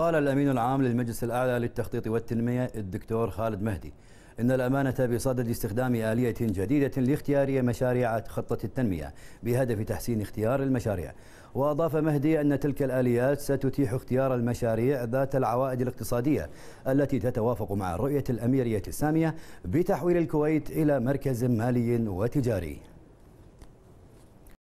قال الأمين العام للمجلس الأعلى للتخطيط والتنمية الدكتور خالد مهدي إن الأمانة بصدد استخدام آلية جديدة لاختيار مشاريع خطة التنمية بهدف تحسين اختيار المشاريع وأضاف مهدي أن تلك الآليات ستتيح اختيار المشاريع ذات العوائد الاقتصادية التي تتوافق مع الرؤية الأميرية السامية بتحويل الكويت إلى مركز مالي وتجاري